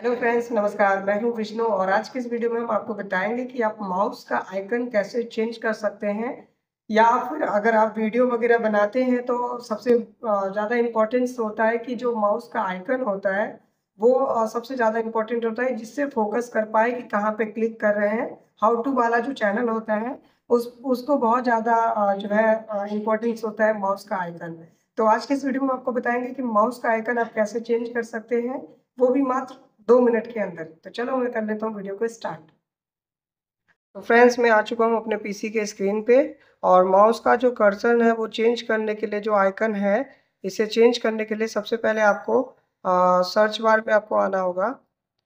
hello friends नमस्कार मैं हूं विष्णु और आज के इस वीडियो में हम आपको बताएंगे कि आप माउस का आइकन कैसे चेंज कर सकते हैं या फिर अगर आप वीडियो वगैरह बनाते हैं तो सबसे ज़्यादा इम्पोर्टेंस होता है कि जो माउस का आइकन होता है वो सबसे ज़्यादा इम्पोर्टेंट होता है जिससे फोकस कर पाए कि कहाँ पे क्लिक कर रहे हैं हाउ टू वाला जो चैनल होता है उस उसको बहुत ज़्यादा जो है इम्पोर्टेंस होता है माउस का आइकन तो आज के इस वीडियो में आपको बताएंगे कि माउस का आइकन आप कैसे चेंज कर सकते हैं वो भी मात्र दो मिनट के अंदर तो चलो मैं कर लेता हूँ वीडियो को स्टार्ट तो फ्रेंड्स मैं आ चुका हूँ अपने पीसी के स्क्रीन पे और माउस का जो कर्सन है वो चेंज करने के लिए जो आइकन है इसे चेंज करने के लिए सबसे पहले आपको आ, सर्च बार में आपको आना होगा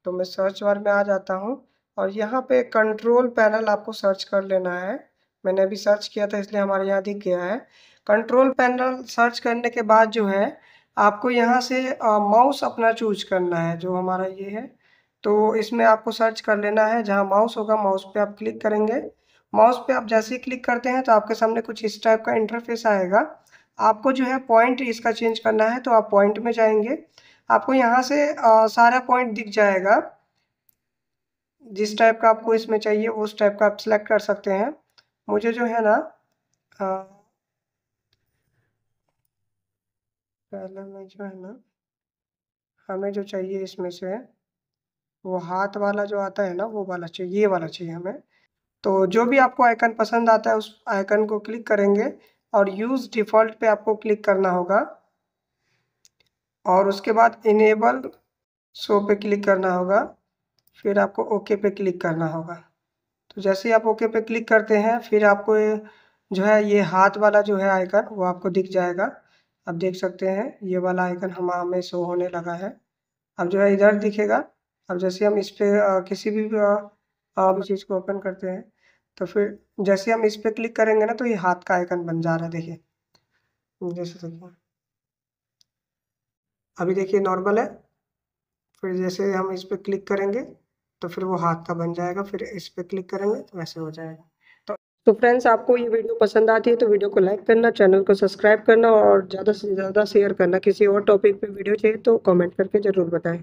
तो मैं सर्च बार में आ जाता हूँ और यहाँ पे कंट्रोल पैनल आपको सर्च कर लेना है मैंने अभी सर्च किया था इसलिए हमारे यहाँ दिख गया है कंट्रोल पैनल सर्च करने के बाद जो है आपको यहाँ से माउस अपना चूज करना है जो हमारा ये है तो इसमें आपको सर्च कर लेना है जहाँ माउस होगा माउस पे आप क्लिक करेंगे माउस पे आप जैसे ही क्लिक करते हैं तो आपके सामने कुछ इस टाइप का इंटरफेस आएगा आपको जो है पॉइंट इसका चेंज करना है तो आप पॉइंट में जाएंगे आपको यहाँ से आ, सारा पॉइंट दिख जाएगा जिस टाइप का आपको इसमें चाहिए उस टाइप का आप सिलेक्ट कर सकते हैं मुझे जो है ना आ, पहले में जो है ना हमें जो चाहिए इसमें से वो हाथ वाला जो आता है ना वो वाला चाहिए ये वाला चाहिए हमें तो जो भी आपको आइकन पसंद आता है उस आइकन को क्लिक करेंगे और यूज़ डिफ़ॉल्ट पे आपको क्लिक करना होगा और उसके बाद इनेबल शो पे क्लिक करना होगा फिर आपको ओके पे क्लिक करना होगा तो जैसे ही आप ओके पे क्लिक करते हैं फिर आपको जो है ये हाथ वाला जो है आइकन वो आपको दिख जाएगा अब देख सकते हैं ये वाला आइकन हम हमें शो होने लगा है अब जो है इधर दिखेगा अब जैसे हम इस पर किसी भी चीज़ को ओपन करते हैं तो फिर जैसे हम इस पर क्लिक करेंगे ना तो ये हाथ का आइकन बन जा रहा है देखिए जैसे देखिए अभी देखिए नॉर्मल है फिर जैसे हम इस पर क्लिक करेंगे तो फिर वो हाथ का बन जाएगा फिर इस पर क्लिक करेंगे तो वैसे हो जाएगा तो फ्रेंड्स आपको ये वीडियो पसंद आती है तो वीडियो को लाइक करना चैनल को सब्सक्राइब करना और ज़्यादा से ज़्यादा शेयर करना किसी और टॉपिक पे वीडियो चाहिए तो कमेंट करके ज़रूर बताएं